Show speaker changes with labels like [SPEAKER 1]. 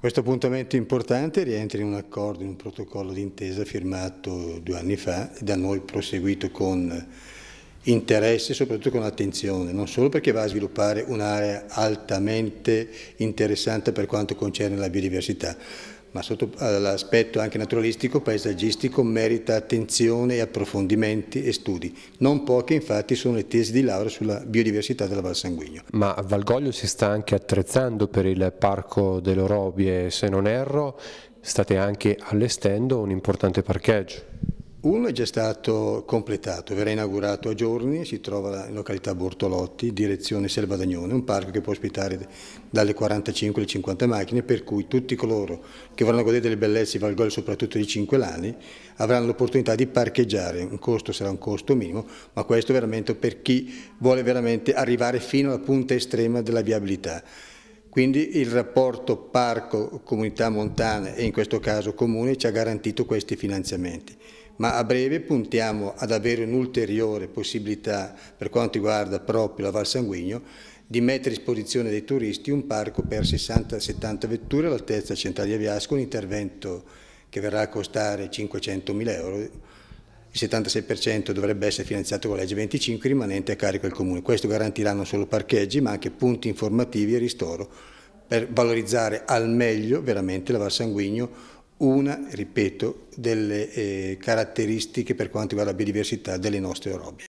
[SPEAKER 1] Questo appuntamento importante rientra in un accordo, in un protocollo d'intesa firmato due anni fa e da noi proseguito con interesse soprattutto con attenzione, non solo perché va a sviluppare un'area altamente interessante per quanto concerne la biodiversità, ma sotto eh, l'aspetto anche naturalistico, paesaggistico, merita attenzione e approfondimenti e studi. Non poche infatti sono le tesi di laurea sulla biodiversità della Val Sanguigno.
[SPEAKER 2] Ma Valgoglio si sta anche attrezzando per il Parco delle dell'Orobie, se non erro, state anche allestendo un importante parcheggio.
[SPEAKER 1] Uno è già stato completato, verrà inaugurato a giorni, si trova in località Bortolotti, direzione Selva Dagnone, un parco che può ospitare dalle 45 alle 50 macchine, per cui tutti coloro che vorranno godere delle bellezze di Valgol, soprattutto di 5 lani, avranno l'opportunità di parcheggiare, un costo sarà un costo minimo, ma questo veramente per chi vuole veramente arrivare fino alla punta estrema della viabilità. Quindi il rapporto parco-comunità montana e in questo caso comune ci ha garantito questi finanziamenti. Ma a breve puntiamo ad avere un'ulteriore possibilità per quanto riguarda proprio la Val Sanguigno di mettere a disposizione dei turisti un parco per 60-70 vetture all'altezza centrale di Aviasco, un intervento che verrà a costare 500 mila euro il 76% dovrebbe essere finanziato con la legge 25 rimanente a carico del Comune. Questo garantirà non solo parcheggi ma anche punti informativi e ristoro per valorizzare al meglio veramente la Val Sanguigno una, ripeto, delle eh, caratteristiche per quanto riguarda la biodiversità delle nostre Orobi.